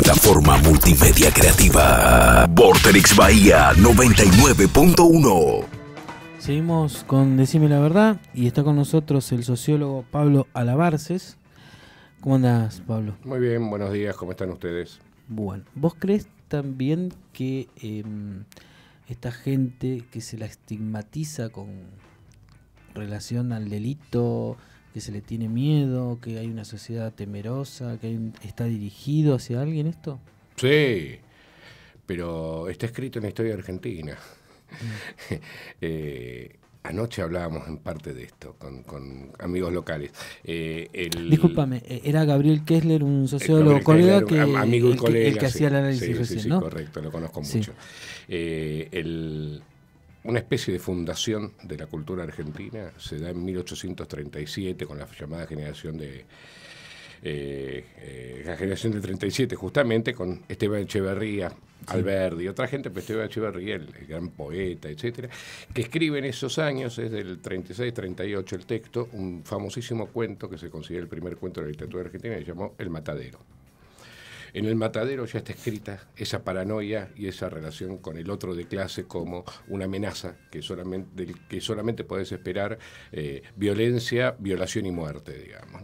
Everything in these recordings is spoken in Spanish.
Plataforma multimedia creativa. Vortex Bahía 99.1. Seguimos con Decime la verdad y está con nosotros el sociólogo Pablo Alabarces. ¿Cómo andas, Pablo? Muy bien, buenos días, ¿cómo están ustedes? Bueno, ¿vos crees también que em, esta gente que se la estigmatiza con relación al delito, que se le tiene miedo, que hay una sociedad temerosa, que está dirigido hacia alguien esto? Sí, pero está escrito en la historia argentina. Mm. Eh, anoche hablábamos en parte de esto con, amigos locales. Eh, Disculpame, eh, era Gabriel Kessler, un sociólogo colega que, amigo el, que, el que hacía el análisis sí, recién, sí, correcto, lo conozco mucho. el, una especie de fundación de la cultura argentina, se da en 1837 con la llamada generación de... Eh, eh, la generación del 37, justamente con Esteban Echeverría, Alberdi, otra gente, pero Esteban Echeverría, el, gran poeta, etcétera, que escribe en esos años, es del 36-38 el texto, un famosísimo cuento que se considera el primer cuento de la literatura argentina, que se llamó El Matadero. En el matadero ya está escrita esa paranoia y esa relación con el otro de clase como una amenaza que solamente, del que solamente podés esperar eh, violencia, violación y muerte, digamos.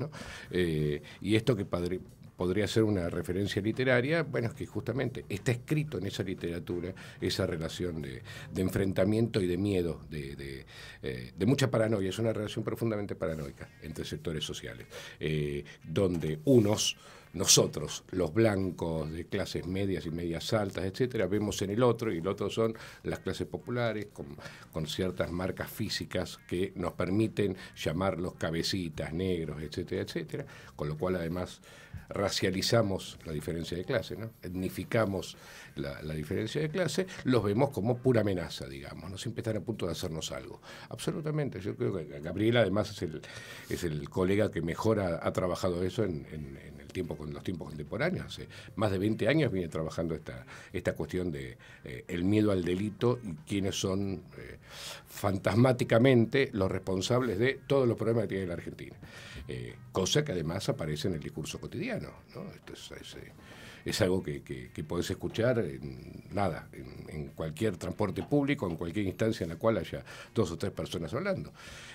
Eh, y esto que podría ser una referencia literaria, bueno, es que justamente está escrito en esa literatura esa relación de, enfrentamiento y de miedo, eh, de, mucha paranoia, es una relación profundamente paranoica entre sectores sociales, donde unos nosotros, los blancos de clases medias y medias altas, etcétera, vemos en el otro, y el otro son las clases populares con, con ciertas marcas físicas que nos permiten llamarlos cabecitas, negros, etcétera, etcétera, con lo cual además racializamos la diferencia de clase, ¿no? etnificamos la, diferencia de clase, los vemos como pura amenaza, digamos, ¿no? siempre están a punto de hacernos algo. Absolutamente, yo creo que Gabriel además es el, es el colega que mejor ha, trabajado eso en, en, en tiempo con los tiempos contemporáneos. Hace más de 20 años viene trabajando esta, esta cuestión de eh, el miedo al delito y quiénes son eh, fantasmáticamente los responsables de todos los problemas que tiene la Argentina. Eh, cosa que además aparece en el discurso cotidiano es algo que, podés escuchar en nada, en, cualquier transporte público, en cualquier instancia en la cual haya dos o tres personas hablando.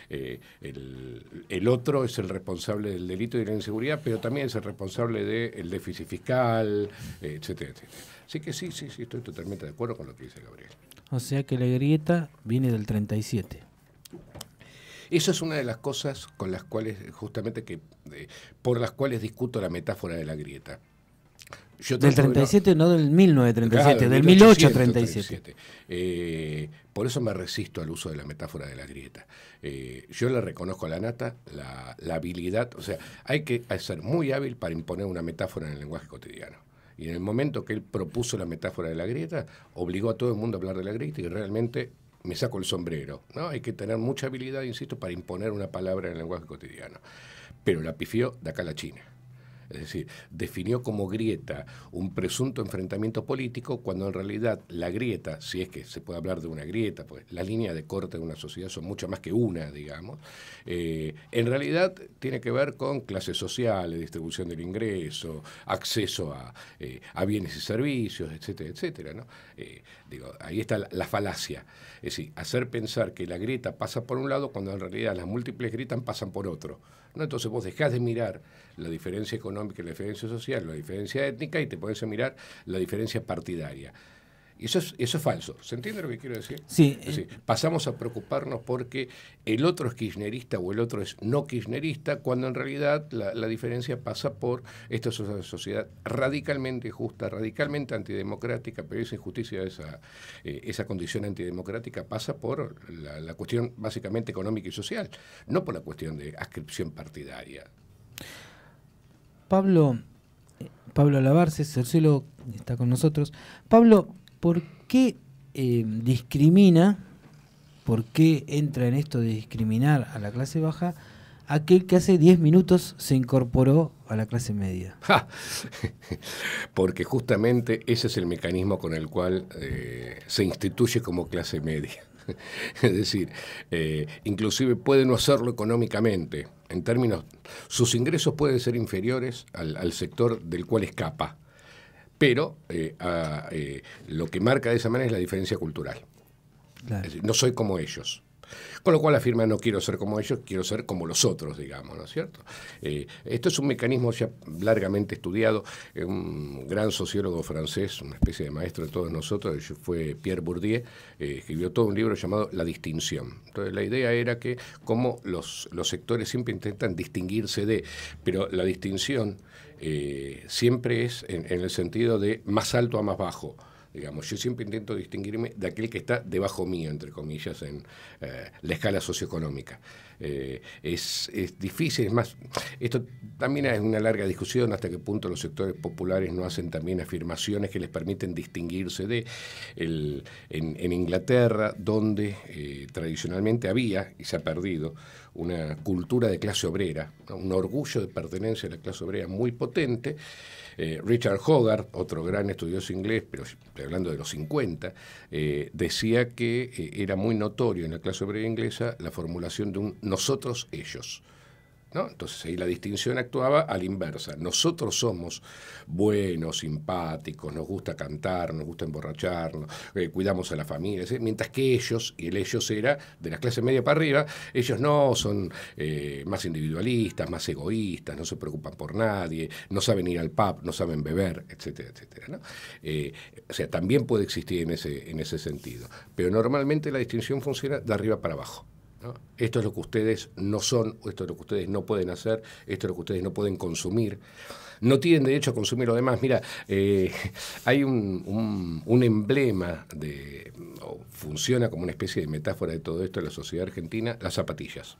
Eh, el, otro es el responsable del delito y de la inseguridad, pero también es el responsable del déficit fiscal, etcétera, etcétera. Así que sí, sí, sí, estoy totalmente de acuerdo con lo que dice Gabriel. O sea que la grieta viene del 37. Esa es una de las cosas con las cuales, justamente, que eh, por las cuales discuto la metáfora de la grieta del 37, no, del 1937, del 1837. Eh, por eso me resisto al uso de la metáfora de la grieta. Eh, yo le reconozco a la nata la, habilidad, o sea, hay que ser muy hábil para imponer una metáfora en el lenguaje cotidiano. Y en el momento que él propuso la metáfora de la grieta, obligó a todo el mundo a hablar de la grieta y realmente me saco el sombrero. ¿no? Hay que tener mucha habilidad, insisto, para imponer una palabra en el lenguaje cotidiano. Pero la pifió de acá a la China. Es decir, definió como grieta un presunto enfrentamiento político cuando en realidad la grieta, si es que se puede hablar de una grieta, pues las líneas de corte de una sociedad son mucho más que una, digamos, eh, en realidad tiene que ver con clases sociales, distribución del ingreso, acceso a, eh, bienes y servicios, etcétera, etcétera. ¿no? Eh, Digo, ahí está la, falacia. Es decir, hacer pensar que la grieta pasa por un lado cuando en realidad las múltiples grietas pasan por otro. Entonces vos dejás de mirar la diferencia económica, la diferencia social, la diferencia étnica y te pones a mirar la diferencia partidaria eso es, eso es falso. ¿Se entiende lo que quiero decir? Sí. Eh, pasamos a preocuparnos porque el otro es kirchnerista o el otro es no kirchnerista, cuando en realidad la, diferencia pasa por esta sociedad radicalmente justa, radicalmente antidemocrática, pero esa injusticia, esa, eh, esa condición antidemocrática pasa por la, cuestión básicamente económica y social, no por la cuestión de ascripción partidaria. Pablo, eh, Pablo Alabarce, Cercelo está con nosotros. Pablo, ¿por qué eh, discrimina, por qué entra en esto de discriminar a la clase baja aquel que hace 10 minutos se incorporó a la clase media? porque justamente ese es el mecanismo con el cual eh, se instituye como clase media. Es decir, eh, inclusive puede no hacerlo económicamente. En términos, sus ingresos pueden ser inferiores al sector del cual escapa pero eh, eh, lo que marca de esa manera es la diferencia cultural. No soy como ellos. Con lo cual afirma, no quiero ser como ellos, quiero ser como los otros, digamos, ¿no es cierto? Eh, esto es un mecanismo ya largamente estudiado. Eh, un gran sociólogo francés, una especie de maestro de todos nosotros, fue Pierre Bourdieu, eh, escribió todo un libro llamado La distinción. Entonces la idea era que como los, sectores siempre intentan distinguirse de, pero la distinción siempre es en el sentido de más alto a más bajo yo siempre intento distinguirme de aquel que está debajo mío, entre comillas, en eh, la escala socioeconómica. Eh, es, difícil, es más, esto también es una larga discusión hasta qué punto los sectores populares no hacen también afirmaciones que les permiten distinguirse de en, Inglaterra, donde eh, tradicionalmente había, y se ha perdido, una cultura de clase obrera, un orgullo de pertenencia a la clase obrera muy potente. Eh, Richard Hogarth, otro gran estudioso inglés, pero hablando de los 50, eh, decía que eh, era muy notorio en la clase obrera inglesa la formulación de un nosotros ellos. Entonces ahí la distinción actuaba a la inversa. Nosotros somos buenos, simpáticos, nos gusta cantar, nos gusta emborracharnos, eh, cuidamos a la familia, mientras que ellos, y el ellos era de la clase media para arriba, ellos no, son eh, más individualistas, más egoístas, no se preocupan por nadie, no saben ir al pub, no saben beber, etcétera, etcétera. Eh, o sea, también puede existir en ese, en ese sentido. Pero normalmente la distinción funciona de arriba para abajo. Esto es lo que ustedes no son, esto es lo que ustedes no pueden hacer, esto es lo que ustedes no pueden consumir. No tienen derecho a consumir lo demás. Mira, eh, hay un, emblema de, funciona como una especie de metáfora de todo esto en la sociedad argentina, las zapatillas.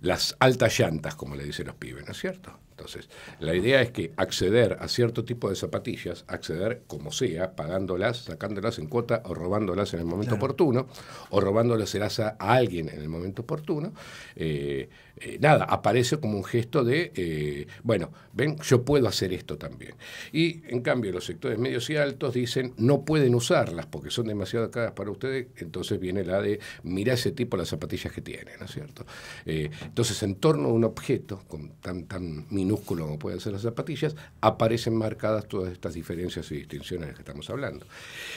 Las altas llantas, como le dicen los pibes, ¿no es cierto? Entonces, la idea es que acceder a cierto tipo de zapatillas, acceder como sea, pagándolas, sacándolas en cuota o robándolas en el momento oportuno, o robándolas a, alguien en el momento oportuno, eh, eh, nada, aparece como un gesto de, eh, bueno, ven, yo puedo hacer esto también. Y en cambio los sectores medios y altos dicen, no pueden usarlas porque son demasiado caras para ustedes, entonces viene la de, mira ese tipo las zapatillas que tiene, ¿no es cierto? entonces, en torno a un objeto con tan, tan como pueden ser las zapatillas, aparecen marcadas todas estas diferencias y distinciones de las que estamos hablando.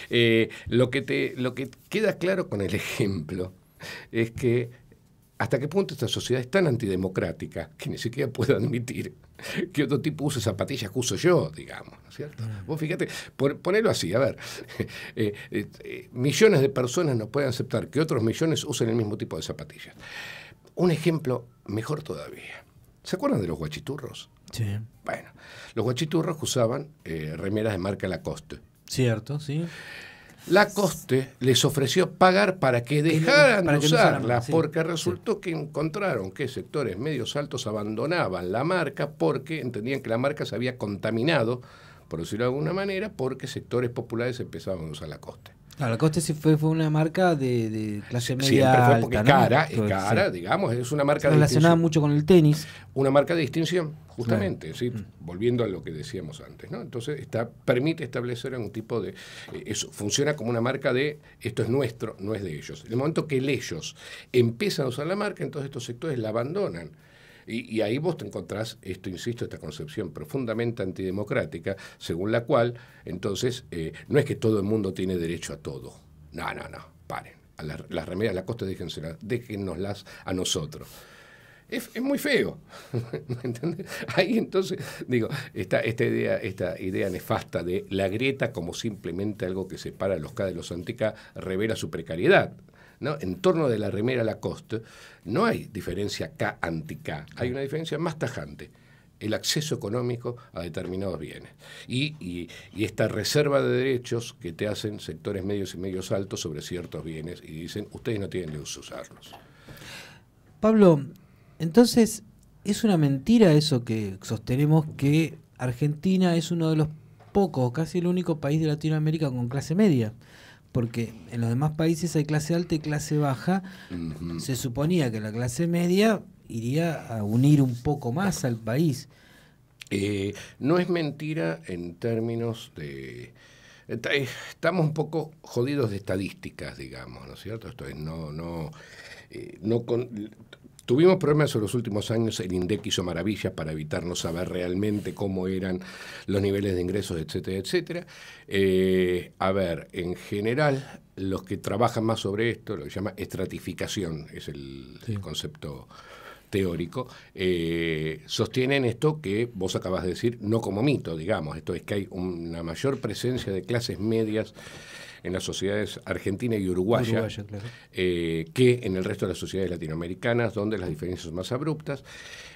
Eh, lo, que te, lo que queda claro con el ejemplo es que hasta qué punto esta sociedad es tan antidemocrática que ni siquiera puede admitir que otro tipo use zapatillas que uso yo, digamos, ¿no es cierto? Vos fíjate, ponelo así, a ver, eh, eh, millones de personas no pueden aceptar que otros millones usen el mismo tipo de zapatillas. Un ejemplo mejor todavía. ¿Se acuerdan de los guachiturros? Sí. Bueno, los guachiturros usaban eh, remeras de marca Lacoste. Cierto, sí. Lacoste les ofreció pagar para que dejaran de usarla, porque resultó que encontraron que sectores medios altos abandonaban la marca porque entendían que la marca se había contaminado, por decirlo de alguna manera, porque sectores populares empezaban a usar Lacoste. Claro, Lacoste sí fue, fue una marca de, clase media Siempre fue porque alta, cara, es cara, digamos, es una marca Se relacionada mucho con el tenis. Una marca de distinción, justamente, mm. volviendo a lo que decíamos antes, ¿no? Entonces, está, permite establecer un tipo de eh, eso funciona como una marca de esto es nuestro, no es de ellos. En el momento que ellos empiezan a usar la marca, entonces estos sectores la abandonan. Y, ahí vos te encontrás, esto insisto, esta concepción profundamente antidemocrática, según la cual, entonces, eh, no es que todo el mundo tiene derecho a todo. No, no, no, paren. las remedias las la costa déjennoslas a nosotros. Es, muy feo. Ahí entonces, digo, esta, esta, idea, esta idea nefasta de la grieta como simplemente algo que separa a los K de los antica revela su precariedad en torno de la remera Lacoste, no hay diferencia K anti-K, hay una diferencia más tajante el acceso económico a determinados bienes y, y, y, esta reserva de derechos que te hacen sectores medios y medios altos sobre ciertos bienes y dicen ustedes no tienen de usarlos. Pablo, entonces es una mentira eso que sostenemos que Argentina es uno de los pocos, casi el único país de Latinoamérica con clase media porque en los demás países hay clase alta y clase baja. Se suponía que la clase media iría a unir un poco más al país. Eh, no es mentira en términos de... Eh, estamos un poco jodidos de estadísticas, digamos, ¿no es cierto? Esto es no, no, eh, no con, Tuvimos problemas en los últimos años, el INDEC hizo maravillas para evitarnos saber realmente cómo eran los niveles de ingresos, etcétera, etcétera. Eh, a ver, en general, los que trabajan más sobre esto, lo que llama estratificación, es el, concepto teórico, eh, sostienen esto que vos acabas de decir, no como mito, digamos, esto es que hay una mayor presencia de clases medias en las sociedades argentina y uruguaya, eh, que en el resto de las sociedades latinoamericanas, donde las diferencias son más abruptas.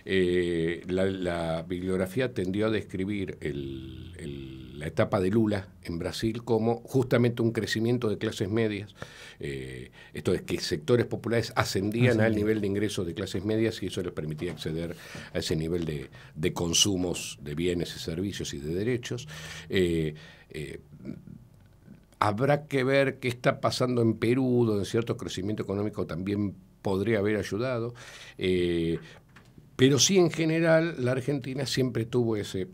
Eh, la, bibliografía tendió a describir la etapa de Lula en Brasil como justamente un crecimiento de clases medias, eh, esto es que sectores populares ascendían al nivel de ingresos de clases medias y eso les permitía acceder a ese nivel de, de consumos de bienes y servicios y de derechos. Habrá que ver qué está pasando en Perú, donde cierto crecimiento económico también podría haber ayudado. Eh, pero sí, en general, la Argentina siempre tuvo ese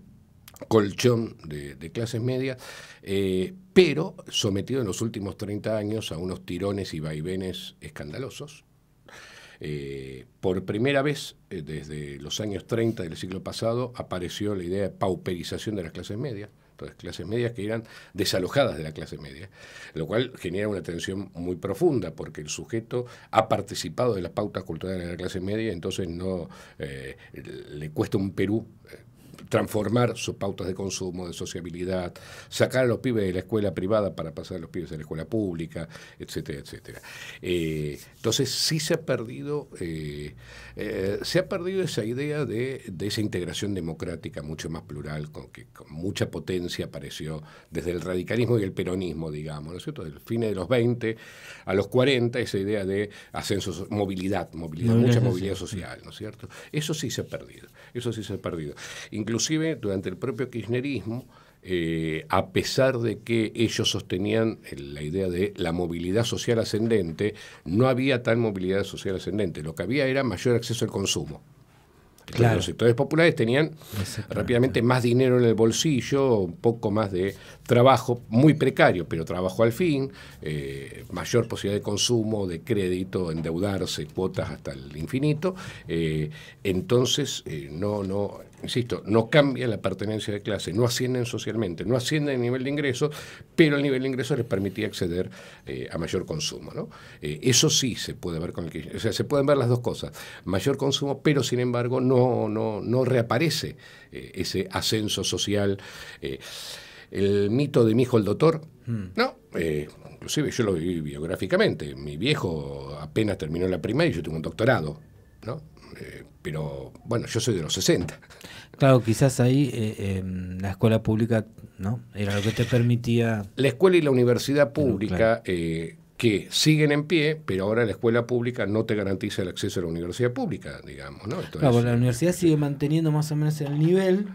colchón de, clases medias, eh, pero sometido en los últimos 30 años a unos tirones y vaivenes escandalosos. Eh, por primera vez, desde los años 30 del siglo pasado, apareció la idea de pauperización de las clases medias las clases medias que eran desalojadas de la clase media, lo cual genera una tensión muy profunda porque el sujeto ha participado de las pautas culturales de la clase media, entonces no eh, le cuesta un Perú eh, transformar sus pautas de consumo, de sociabilidad, sacar a los pibes de la escuela privada para pasar a los pibes a la escuela pública, etcétera, etcétera. Eh, entonces sí se ha perdido, eh, eh, se ha perdido esa idea de, esa integración democrática mucho más plural, con que con mucha potencia apareció desde el radicalismo y el peronismo, digamos, ¿no es cierto? Desde el de los 20 a los 40, esa idea de ascenso, movilidad, movilidad, mucha movilidad social, ¿no es cierto? Eso sí se ha perdido, eso sí se ha perdido. Incluso inclusive durante el propio kirchnerismo, eh, a pesar de que ellos sostenían eh, la idea de la movilidad social ascendente, no había tal movilidad social ascendente. Lo que había era mayor acceso al consumo. Los sectores populares tenían rápidamente más dinero en el bolsillo, un poco más de trabajo, muy precario, pero trabajo al fin, eh, mayor posibilidad de consumo, de crédito, endeudarse, cuotas hasta el infinito. entonces, no, no, insisto, no cambia la pertenencia de clase, no ascienden socialmente, no ascienden el nivel de ingreso, pero el nivel de ingreso les permitía acceder eh, a mayor consumo. ¿no? Eh, eso sí se puede ver con el que, o sea, se pueden ver las dos cosas, mayor consumo, pero sin embargo no, no, no reaparece eh, ese ascenso social. el mito de mi hijo el doctor, hmm. no, inclusive yo lo viví biográficamente, mi viejo apenas terminó la primaria y yo tengo un doctorado, ¿no? Eh, pero bueno, yo soy de los 60. Claro, quizás ahí eh, em, la escuela pública no era lo que te permitía. La escuela y la universidad pública, eh, que siguen en pie, pero ahora la escuela pública no te garantiza el acceso a la universidad pública, digamos, ¿no? claro, la universidad sigue manteniendo más o menos el nivel.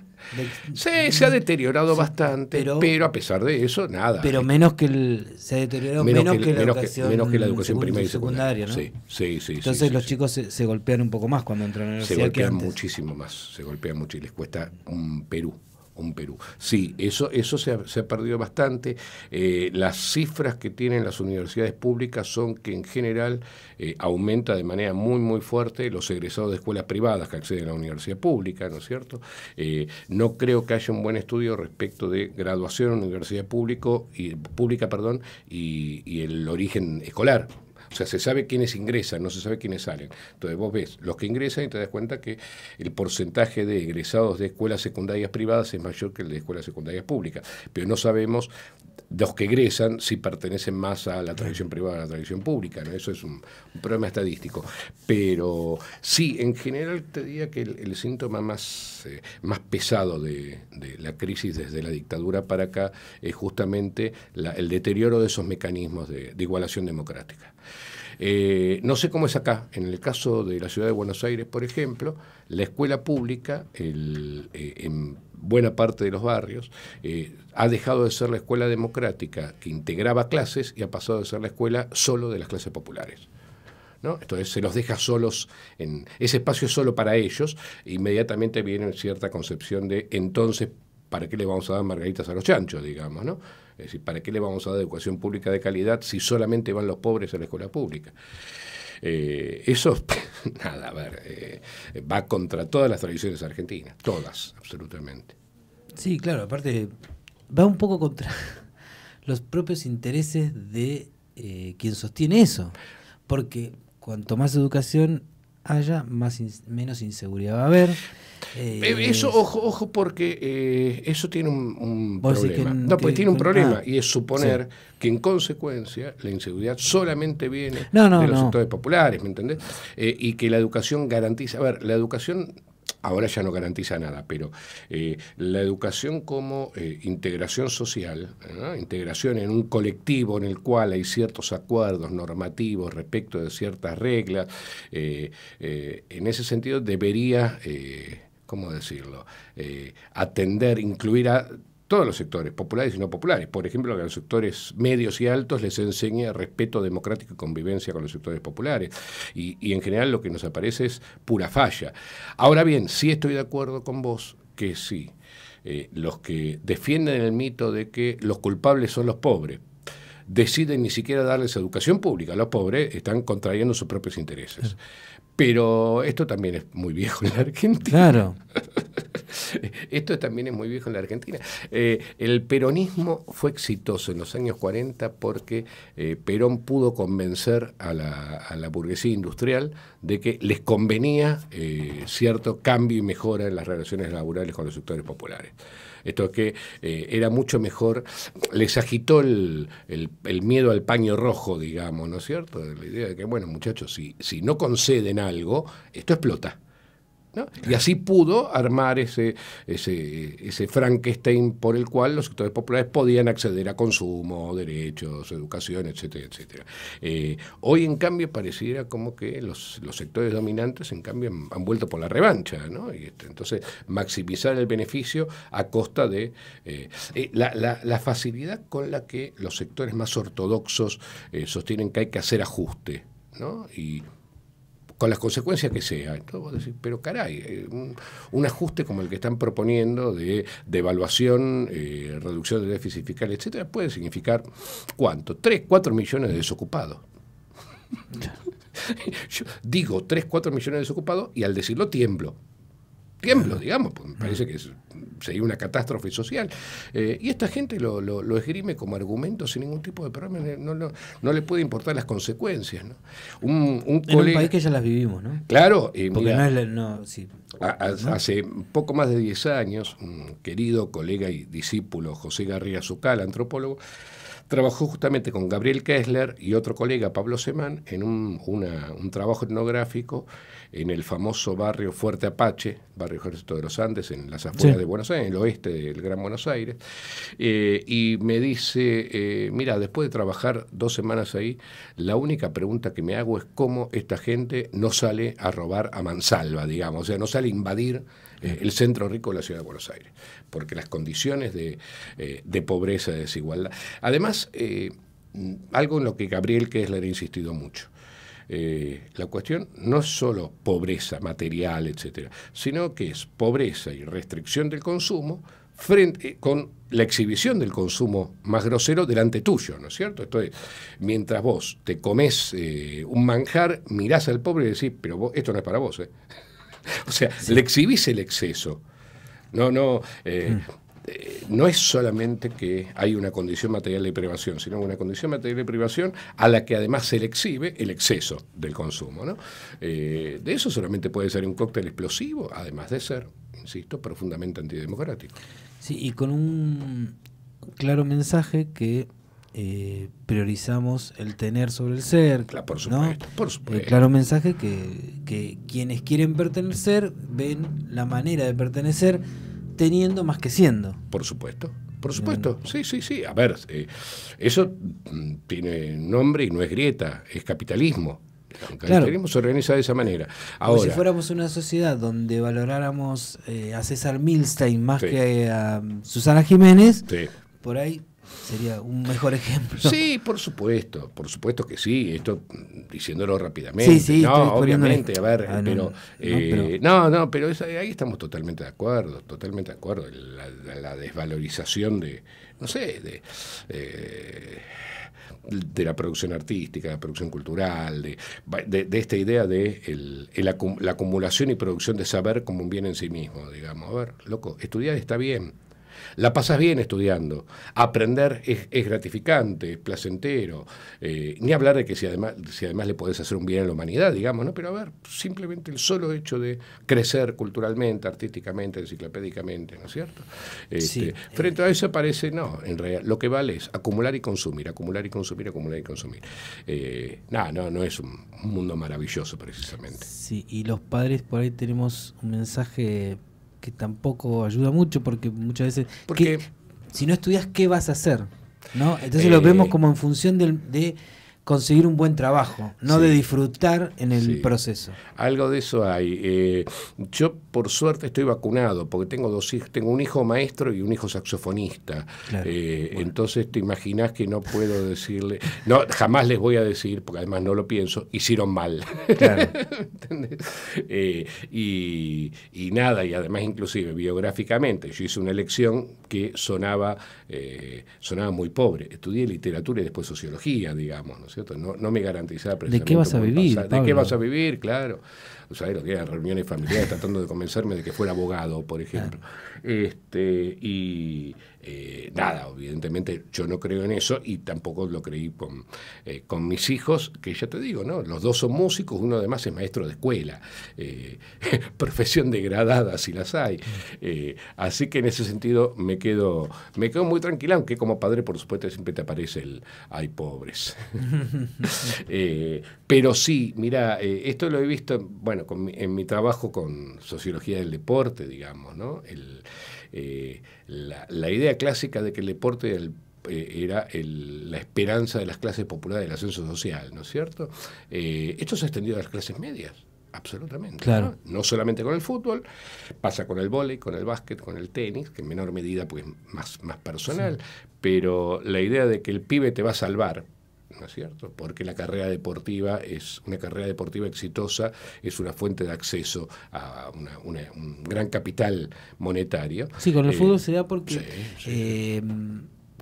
sí, se ha deteriorado bastante, pero, a pesar de eso, nada. Pero menos que el, se menos, que, la educación, primaria y secundaria, ¿no? Sí, sí, sí. Entonces los chicos se, golpean un poco más cuando entran a la universidad. Se golpean muchísimo más, se golpean mucho y les cuesta un Perú un Perú. Sí, eso, eso se, ha, perdido bastante. Eh, las cifras que tienen las universidades públicas son que en general eh, aumenta de manera muy, muy fuerte los egresados de escuelas privadas que acceden a la universidad pública, ¿no es cierto? Eh, no creo que haya un buen estudio respecto de graduación en universidad público y, pública perdón, y el origen escolar o sea, se sabe quiénes ingresan, no se sabe quiénes salen. Entonces vos ves los que ingresan y te das cuenta que el porcentaje de egresados de escuelas secundarias privadas es mayor que el de escuelas secundarias públicas. Pero no sabemos los que egresan si pertenecen más a la tradición privada o a la tradición pública. Eso es un, problema estadístico. Pero sí, en general te diría que el, síntoma más, eh, pesado de, la crisis desde la dictadura para acá es justamente el deterioro de esos mecanismos de igualación democrática. Eh, no sé cómo es acá. En el caso de la ciudad de Buenos Aires, por ejemplo, la escuela pública, eh, en buena parte de los barrios, eh, ha dejado de ser la escuela democrática que integraba clases y ha pasado de ser la escuela solo de las clases populares. ¿No? Entonces se los deja solos, en ese espacio solo para ellos, inmediatamente viene cierta concepción de entonces, ¿para qué le vamos a dar margaritas a los chanchos, digamos? ¿no? Es decir, ¿para qué le vamos a dar educación pública de calidad si solamente van los pobres a la escuela pública? Eh, eso, nada, a ver, eh, va contra todas las tradiciones argentinas, todas, absolutamente. Sí, claro, aparte va un poco contra los propios intereses de eh, quien sostiene eso, porque cuanto más educación haya, más menos inseguridad va a haber. Eh, eso, eh, ojo, ojo, porque eh, eso tiene un, problema. no, pues tiene un problema, ah, y es suponer que en consecuencia la inseguridad solamente viene de los sectores populares, ¿me entendés? y que la educación garantiza. A ver, la educación ahora ya no garantiza nada, pero la educación como integración social, integración en un colectivo en el cual hay ciertos acuerdos normativos respecto de ciertas reglas, en ese sentido debería ¿cómo decirlo? Eh, atender, incluir a todos los sectores, populares y no populares. Por ejemplo, a los sectores medios y altos les enseña respeto democrático y convivencia con los sectores populares. Y, en general lo que nos aparece es pura falla. Ahora bien, sí estoy de acuerdo con vos que sí. Eh, los que defienden el mito de que los culpables son los pobres, deciden ni siquiera darles educación pública a los pobres, están contrayendo sus propios intereses. Pero esto también es muy viejo en la Argentina. Claro. esto también es muy viejo en la Argentina. Eh, el peronismo fue exitoso en los años 40 porque eh, Perón pudo convencer a la, burguesía industrial de que les convenía eh, cierto cambio y mejora en las relaciones laborales con los sectores populares. Esto que eh, era mucho mejor, les agitó el, el, el, miedo al paño rojo, digamos, ¿no es cierto? La idea de que, bueno, muchachos, si, si no conceden algo, esto explota. Y así pudo armar ese, ese, Frankenstein por el cual los sectores populares podían acceder a consumo, derechos, educación, etcétera, etcétera. Eh, hoy, en cambio, pareciera como que los, sectores dominantes, en cambio, han, vuelto por la revancha, ¿no? Y este, entonces, maximizar el beneficio a costa de eh, eh, la, facilidad con la que los sectores más ortodoxos sostienen que hay que hacer ajuste, ¿no? Y con las consecuencias que sea. Entonces pero caray, eh, un, ajuste como el que están proponiendo de devaluación, eh, reducción de déficit fiscal, etcétera, puede significar cuánto? 3, 4 millones de desocupados. Yo digo 3, 4 millones de desocupados y al decirlo tiemblo tiemblo, digamos, porque me parece que sería una catástrofe social. Eh, y esta gente lo, lo, esgrime como argumento sin ningún tipo de problema, no, no, le puede importar las consecuencias. ¿no? Un, un en país que ya las vivimos, ¿no? Claro, porque no es, hace poco más de 10 años, un querido colega y discípulo, José Garriga Zucal, antropólogo, Trabajó justamente con Gabriel Kessler y otro colega, Pablo Semán, en un, trabajo etnográfico en el famoso barrio Fuerte Apache, barrio Ejército de los Andes, en las afueras de Buenos Aires, en el oeste del Gran Buenos Aires. Eh, y me dice, eh, mira, después de trabajar dos semanas ahí, la única pregunta que me hago es cómo esta gente no sale a robar a mansalva, digamos, o sea, no sale a invadir eh, el centro rico de la ciudad de Buenos Aires, porque las condiciones de, eh, pobreza, de desigualdad. Además, eh, algo en lo que Gabriel Kessler ha insistido mucho. la cuestión no es solo pobreza material, etcétera, sino que es pobreza y restricción del consumo frente con la exhibición del consumo más grosero delante tuyo, ¿no es cierto? Esto mientras vos te comes un manjar, mirás al pobre y decís, pero esto no es para vos, ¿eh? o sea, le exhibís el exceso. No, no. Eh, mm. eh, no es solamente que hay una condición material de privación, sino una condición material de privación a la que además se le exhibe el exceso del consumo. Eh, de eso solamente puede ser un cóctel explosivo, además de ser, insisto, profundamente antidemocrático. Sí, y con un claro mensaje que eh, priorizamos el tener sobre el ser. Claro, por supuesto, claro mensaje que, que, quienes quieren pertenecer ven la manera de pertenecer teniendo más que siendo. Por supuesto. Por supuesto, sí, sí, sí. A ver, eh, eso mm, tiene nombre y no es grieta, es capitalismo. El capitalismo se organiza de esa manera. Ahora, si fuéramos una sociedad donde valoráramos eh, a César Milstein más que a mm, Susana Jiménez, por ahí Sería un mejor ejemplo. Sí, por supuesto, por supuesto que sí. Esto mm, diciéndolo rápidamente. no, obviamente, a ver, ah, eh, eh, pero, no, no, pero, ahí estamos totalmente de acuerdo, totalmente de acuerdo. La, desvalorización de, no sé, de. Eh, de la producción artística, de la producción cultural, de, de, esta idea de la acumulación y producción de saber como un bien en sí mismo, digamos. A ver, loco, estudiar está bien, la pasas bien estudiando. Aprender es, gratificante, es placentero. Eh, ni hablar de que si además, si además le podés hacer un bien a la humanidad, digamos, ¿no? Pero a ver, simplemente el solo hecho de crecer culturalmente, artísticamente, enciclopédicamente, ¿no es cierto? Este, eh. Frente a eso parece, no, en realidad, lo que vale es acumular y consumir, acumular y consumir, acumular y consumir. Eh, no, no es un mundo maravilloso precisamente. Sí, y los padres por ahí tenemos un mensaje que tampoco ayuda mucho porque muchas veces... Porque, si no estudias, ¿qué vas a hacer? ¿No? Entonces lo eh, vemos como en función del, de conseguir un buen trabajo, no de disfrutar en el proceso. Algo de eso hay. Eh, yo por suerte estoy vacunado porque tengo dos hijos, tengo un hijo maestro y un hijo saxofonista. Eh, entonces te imaginas que no puedo decirle, no, jamás les voy a decir porque además no lo pienso, hicieron mal. Claro. Eh, y, nada, y además inclusive biográficamente, yo hice una elección que sonaba, sonaba muy pobre. Estudié literatura y después sociología, digamos. ¿no? ¿no cierto? No, no me garantizaba precisamente. ¿De qué vas a vivir? ¿De qué vas a vivir? Claro. Pues, ¿sabes lo que eran? Reuniones familiares tratando de convencerme de que fuera abogado, por ejemplo. Ah. Este, y eh, nada, evidentemente yo no creo en eso y tampoco lo creí con, eh, con mis hijos, que ya te digo, ¿no? Los dos son músicos, uno además es maestro de escuela, eh, profesión degradada si las hay. así que en ese sentido me quedo, me quedo muy tranquila, aunque como padre, por supuesto, siempre te aparece el hay pobres. pero sí, mira, esto lo he visto, bueno, bueno, en mi trabajo con sociología del deporte, digamos, ¿no? Eh, la, idea clásica de que el deporte era, eh, la esperanza de las clases populares del ascenso social, ¿no es cierto? Eh, esto se ha extendido a las clases medias. Absolutamente. Claro. ¿no? solamente con el fútbol, pasa con el vóley, con el básquet, con el tenis, que en menor medida pues más, más personal, pero la idea de que el pibe te va a salvar ¿no es cierto? Porque la carrera deportiva es una carrera deportiva exitosa, es una fuente de acceso a un gran capital monetario. Sí, con el fútbol eh, se da porque eh,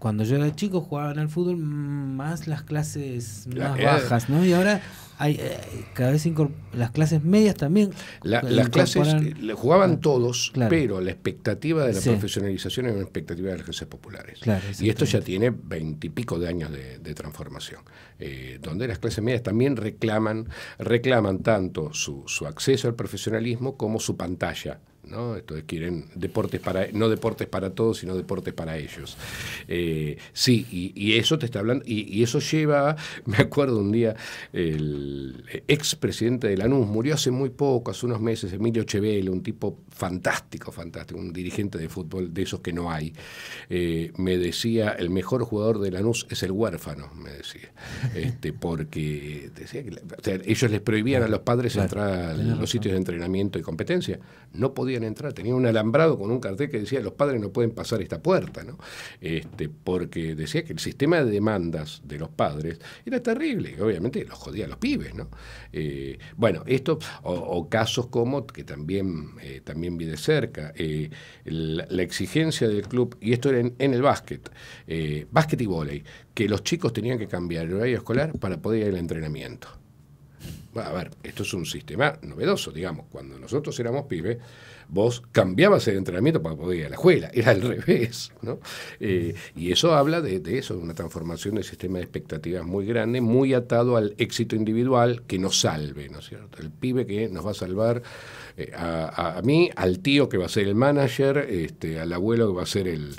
cuando yo era chico jugaban al fútbol mm, más las clases más bajas, ¿no? Y ahora hay eh, cada vez las clases medias también. las clases eh, jugaban todos, pero la expectativa de la profesionalización era una expectativa de las clases populares. y esto ya tiene veintipico de años de, transformación, eh, donde las clases medias también reclaman, reclaman tanto su, su acceso al profesionalismo como su pantalla ¿no? quieren deportes para, no deportes para todos, sino deportes para ellos. Eh, sí, y, eso te está hablando, y, eso lleva, me acuerdo un día, el expresidente de Lanús murió hace muy poco, hace unos meses, Emilio Chevelle, un tipo fantástico, fantástico, un dirigente de fútbol de esos que no hay. Eh, me decía, el mejor jugador de Lanús es el huérfano, me decía, este, porque decía que, ellos les prohibían a los padres entrar a los sitios de entrenamiento y competencia. No podían entrar. Tenía un alambrado con un cartel que decía los padres no pueden pasar esta puerta, ¿no? Este, porque decía que el sistema de demandas de los padres era terrible, obviamente los jodía a los pibes, eh, bueno, esto, o, casos como, que también, eh, también vi de cerca, eh, la, exigencia del club, y esto era en, el básquet, básquet y volei, que los chicos tenían que cambiar el horario escolar para poder ir al entrenamiento. A ver, esto es un sistema novedoso, digamos. Cuando nosotros éramos pibes, vos cambiabas el entrenamiento para poder ir a la escuela, era al revés. ¿no? Eh, y eso habla de, eso de, una transformación del sistema de expectativas muy grande, muy atado al éxito individual que nos salve, ¿no es cierto? El pibe que nos va a salvar eh, a, a, mí, al tío que va a ser el manager, este, al abuelo que va a ser el,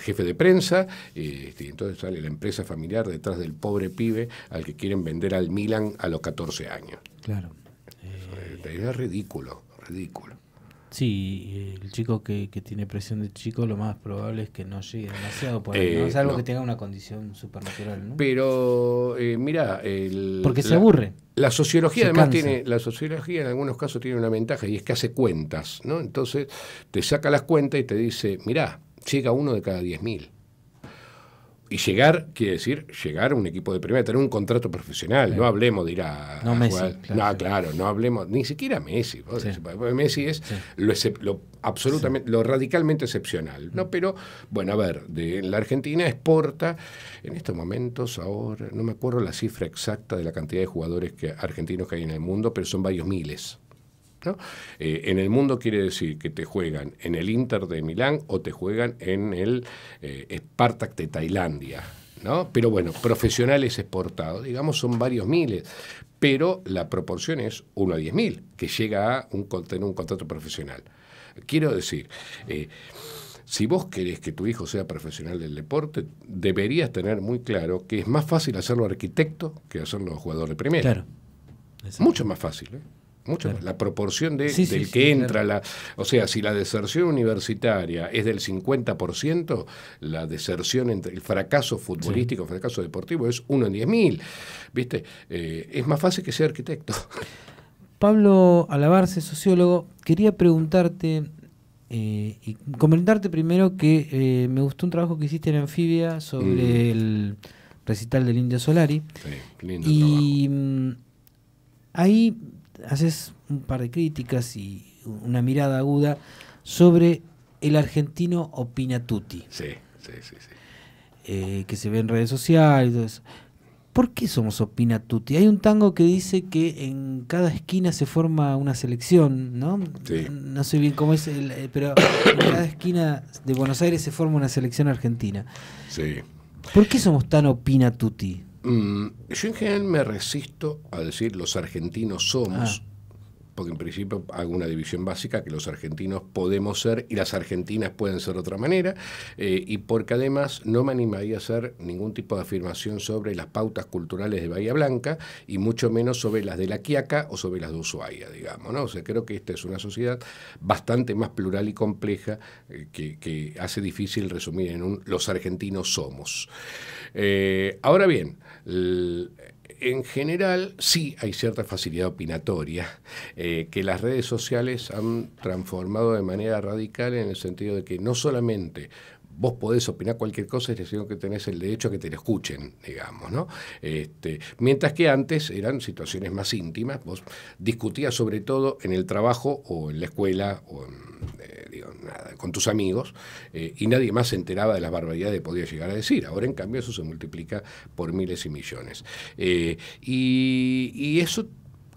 jefe de prensa, este, y entonces sale la empresa familiar detrás del pobre pibe al que quieren vender al Milan a los 14 años. Claro. Eh, es ridículo, ridículo. Sí, el chico que, que, tiene presión de chico lo más probable es que no llegue demasiado por eh, Es algo que tenga una condición supernatural, Pero, eh, mira... Porque se aburre. La sociología además tiene, la sociología en algunos casos tiene una ventaja y es que hace cuentas, ¿no? Entonces te saca las cuentas y te dice, mira, llega uno de cada 10.000 y llegar, quiere decir, llegar a un equipo de primera, tener un contrato profesional. No hablemos de ir a. No, Messi, no, claro, no hablemos, ni siquiera Messi. Messi es lo, absolutamente, lo radicalmente excepcional. ¿no? Mm. Pero, bueno, a ver, de, la Argentina exporta en estos momentos, ahora, no me acuerdo la cifra exacta de la cantidad de jugadores que, argentinos que hay en el mundo, pero son varios miles. Eh, en el mundo quiere decir que te juegan en el Inter de Milán o te juegan en el eh, Spartak de Tailandia. ¿no? Pero bueno, profesionales exportados, digamos, son varios miles, pero la proporción es 1 a 10 mil, que llega a un, tener un contrato profesional. Quiero decir, eh, si vos querés que tu hijo sea profesional del deporte, deberías tener muy claro que es más fácil hacerlo arquitecto que hacerlo jugador de primera. Claro. Mucho más fácil. ¿eh? mucho la proporción de, del que entra. La, o sea, si la deserción universitaria es del 50%, la deserción, entre el fracaso futbolístico, el fracaso deportivo, es uno en 10.000. ¿Viste? Eh, es más fácil que sea arquitecto. Pablo Alabarce, sociólogo, quería preguntarte eh, y comentarte primero que eh, me gustó un trabajo que hiciste en Anfibia sobre mm. el recital del Indio Solari. Sí, lindo y mm, ahí haces un par de críticas y una mirada aguda sobre el argentino Opinatuti. Sí, sí, sí. Eh, que se ve en redes sociales. ¿Por qué somos Opinatuti? Hay un tango que dice que en cada esquina se forma una selección, ¿no? Sí. No sé bien cómo es, eh, pero en cada esquina de Buenos Aires se forma una selección argentina. Sí. ¿Por qué somos tan Opinatuti? Mm, yo en general me resisto a decir los argentinos somos, ah. porque en principio hago una división básica que los argentinos podemos ser y las argentinas pueden ser de otra manera, eh, y porque además no me animaría a hacer ningún tipo de afirmación sobre las pautas culturales de Bahía Blanca y mucho menos sobre las de La Quiaca o sobre las de Ushuaia, digamos. ¿no? O sea, creo que esta es una sociedad bastante más plural y compleja eh, que, hace difícil resumir en un los argentinos somos. Eh, ahora bien, eh, en general, sí hay cierta facilidad opinatoria eh, que las redes sociales han transformado de manera radical en el sentido de que no solamente vos podés opinar cualquier cosa, sino que tenés el derecho a que te lo escuchen, digamos, ¿no? Este, mientras que antes eran situaciones más íntimas, vos discutías sobre todo en el trabajo o en la escuela o en eh, con tus amigos, eh, y nadie más se enteraba de las barbaridades que podía llegar a decir. Ahora, en cambio, eso se multiplica por miles y millones. Eh, y, eso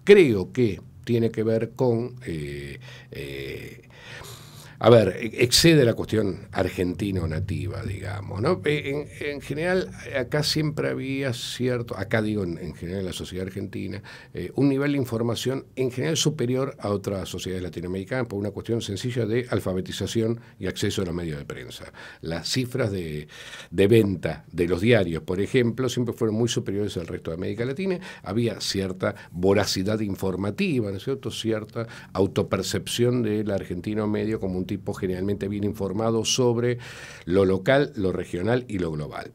creo que tiene que ver con... Eh, a ver, e-, excede la cuestión argentino-nativa, digamos. ¿no? En, general, acá siempre había cierto, acá digo en, general en la sociedad argentina, eh, un nivel de información en general superior a otras sociedades latinoamericanas por una cuestión sencilla de alfabetización y acceso a los medios de prensa. Las cifras de, de venta de los diarios, por ejemplo, siempre fueron muy superiores al resto de América Latina. Había cierta voracidad informativa, ¿no es cierto? Cierta autopercepción del argentino medio como un tipo generalmente bien informado sobre lo local, lo regional y lo global.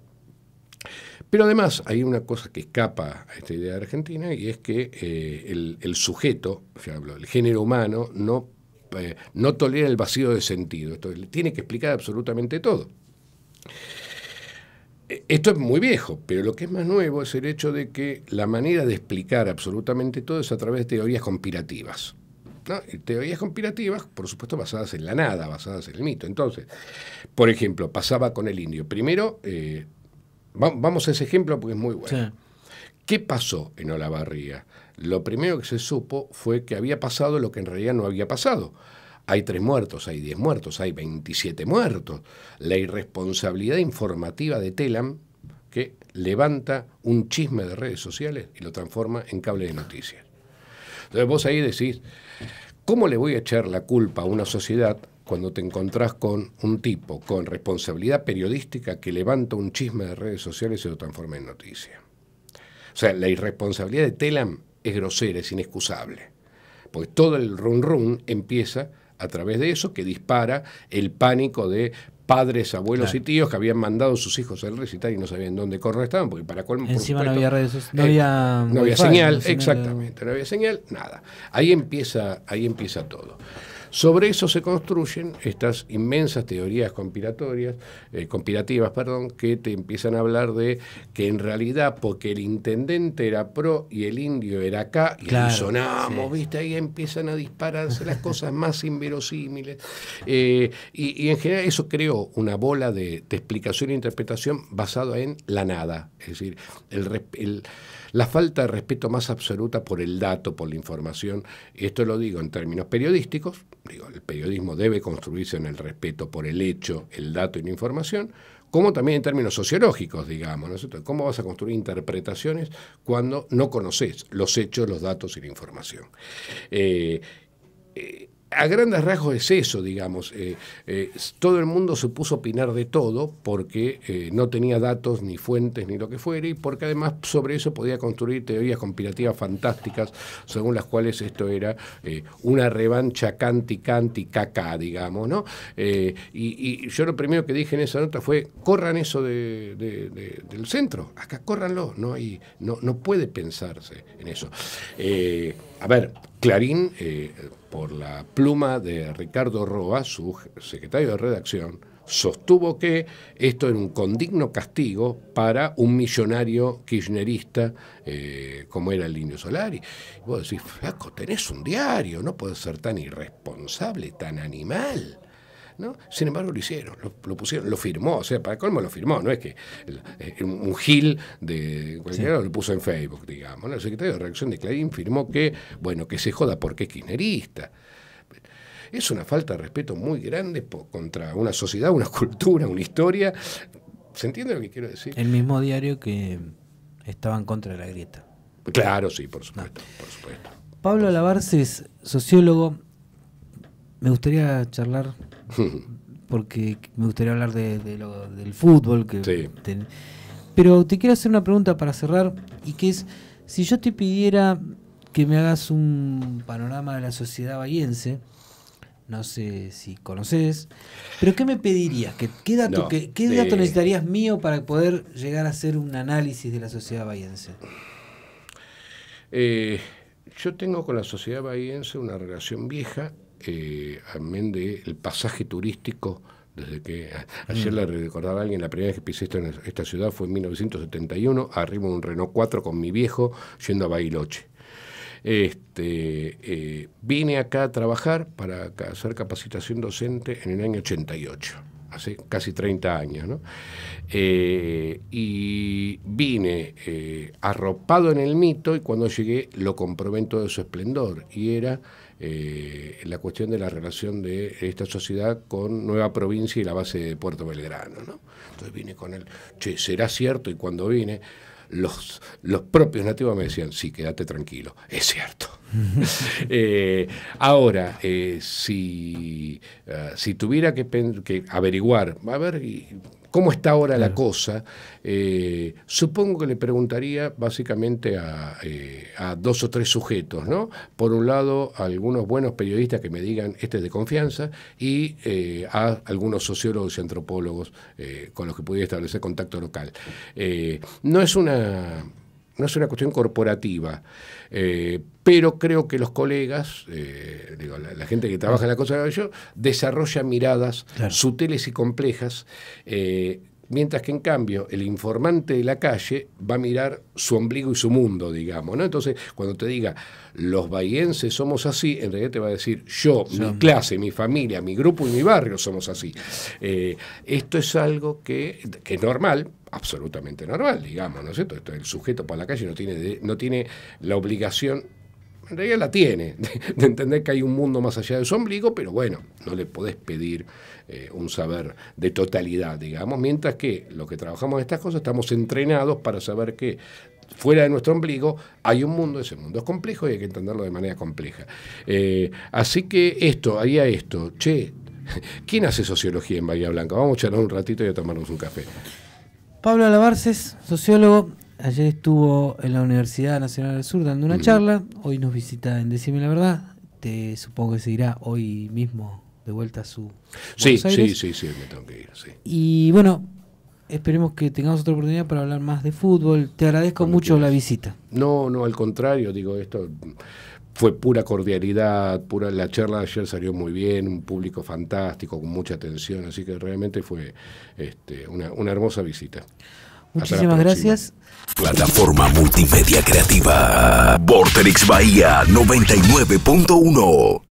Pero además hay una cosa que escapa a esta idea de Argentina y es que eh, el, sujeto, el género humano, no, eh, no tolera el vacío de sentido. Esto tiene que explicar absolutamente todo. Esto es muy viejo, pero lo que es más nuevo es el hecho de que la manera de explicar absolutamente todo es a través de teorías conspirativas. Teorías conspirativas, por supuesto, basadas en la nada, basadas en el mito. Entonces, por ejemplo, pasaba con el indio. Primero, eh, vamos a ese ejemplo porque es muy bueno. ¿Qué pasó en Olavarría? Lo primero que se supo fue que había pasado lo que en realidad no había pasado. Hay tres muertos, hay diez muertos, hay 27 muertos. La irresponsabilidad informativa de Telam, que levanta un chisme de redes sociales y lo transforma en cable de noticias. Entonces vos ahí decís, ¿Cómo le voy a echar la culpa a una sociedad cuando te encontrás con un tipo con responsabilidad periodística que levanta un chisme de redes sociales y lo transforma en noticia? O sea, la irresponsabilidad de Telam es grosera, es inexcusable. pues todo el run run empieza a través de eso que dispara el pánico de padres, abuelos y tíos que habían mandado sus hijos al recital y no sabían dónde correr estaban, porque para colmo. Encima no había redes eh, no había, señal, exactamente, no había señal, nada. Ahí empieza, ahí empieza todo. Sobre eso se construyen estas inmensas teorías conspiratorias, eh, conspirativas, perdón, que te empiezan a hablar de que en realidad porque el intendente era pro y el indio era acá y sonamos, ¿viste? Ahí empiezan a dispararse las cosas más inverosímiles. Eh, y, en general eso creó una bola de, explicación e interpretación basada en la nada, es decir, el, la falta de respeto más absoluta por el dato, por la información, esto lo digo en términos periodísticos, el periodismo debe construirse en el respeto por el hecho, el dato y la información, como también en términos sociológicos, digamos, ¿no? ¿Cómo vas a construir interpretaciones cuando no conoces los hechos, los datos y la información? eh, eh a grandes rasgos es eso, digamos. Eh, eh, todo el mundo se puso a opinar de todo porque eh, no tenía datos, ni fuentes, ni lo que fuera, y porque además sobre eso podía construir teorías conspirativas fantásticas, según las cuales esto era una revancha canti, canti, caca, digamos, ¿no? Y, yo lo primero que dije en esa nota fue: corran eso del centro, acá córranlo, no, no puede pensarse en eso. a ver, Clarín, eh, por la pluma de Ricardo Roa, su secretario de redacción, sostuvo que esto es un condigno castigo para un millonario kirchnerista eh, como era el Indio Solari. Y vos decís, flaco, tenés un diario, no puedes ser tan irresponsable, tan animal. Sin embargo, lo hicieron, lo, pusieron, lo firmó, o sea, para colmo lo firmó, no es que un gil de cualquiera lo puso en Facebook, digamos. El secretario de Reacción de Clarín firmó que, bueno, que se joda porque es kirchnerista. Es una falta de respeto muy grande contra una sociedad, una cultura, una historia. ¿Se entiende lo que quiero decir? El mismo diario que estaba en contra de la grieta. Claro, sí, por supuesto, por supuesto. Pablo Lavarces, sociólogo, me gustaría charlar, porque me gustaría hablar de, lo, del fútbol. Que pero te quiero hacer una pregunta para cerrar, y que es, si yo te pidiera que me hagas un panorama de la sociedad bahiense, no sé si conoces, pero ¿qué me pedirías? ¿Qué, dato, qué, dato necesitarías mío para poder llegar a hacer un análisis de la sociedad bahiense? Eh, yo tengo con la sociedad bahiense una relación vieja eh, amén del pasaje turístico, desde que ayer mm. le recordaba a alguien, la primera vez que pisé en esta ciudad fue en 1971, arriba un Renault 4 con mi viejo yendo a Bailoche. Este, eh, vine acá a trabajar para hacer capacitación docente en el año 88 hace casi 30 años, eh, y vine eh, arropado en el mito y cuando llegué lo comprobé en todo su esplendor y era eh, la cuestión de la relación de esta sociedad con Nueva Provincia y la base de Puerto Belgrano. ¿no? Entonces vine con él, che, será cierto, y cuando vine, los, los propios nativos me decían, sí, quédate tranquilo, es cierto. Eh, ahora, eh, si, tuviera que, averiguar, averiguar, a ver, cómo está ahora la cosa, eh, supongo que le preguntaría básicamente eh, a, dos o tres sujetos, ¿no? Por un lado, a algunos buenos periodistas que me digan este es de confianza y eh, a algunos sociólogos y antropólogos con los que pudiera establecer contacto local. no es una no es una cuestión corporativa pero creo que los colegas, eh, la, gente que trabaja en la cosa de yo, desarrolla miradas sutiles y complejas, eh, mientras que en cambio el informante de la calle va a mirar su ombligo y su mundo, digamos. ¿no? Entonces, cuando te diga, los bahienses somos así, en realidad te va a decir, yo, mi clase, mi familia, mi grupo y mi barrio somos así. Eh, esto es algo que, es normal, absolutamente normal, digamos, ¿no es cierto? el sujeto para la calle no tiene, no tiene la obligación en realidad la tiene, de, entender que hay un mundo más allá de su ombligo, pero bueno, no le podés pedir eh, un saber de totalidad, digamos, mientras que los que trabajamos en estas cosas estamos entrenados para saber que fuera de nuestro ombligo hay un mundo, ese mundo es complejo y hay que entenderlo de manera compleja. Eh, así que esto, haría esto, che, ¿quién hace sociología en Bahía Blanca? Vamos a charlar un ratito y a tomarnos un café. Pablo Alabarces, sociólogo, ayer estuvo en la Universidad Nacional del Sur dando una charla, hoy nos visita en Decime la Verdad, te supongo que se irá hoy mismo de vuelta a su... Sí, sí, sí, sí, me tengo que ir. Y bueno, esperemos que tengamos otra oportunidad para hablar más de fútbol. Te agradezco mucho la visita. No, no, al contrario, digo, esto fue pura cordialidad, pura la charla de ayer salió muy bien, un público fantástico, con mucha atención, así que realmente fue este, una hermosa visita. Muchísimas gracias. Plataforma multimedia creativa. Vortex Bahía 99.1.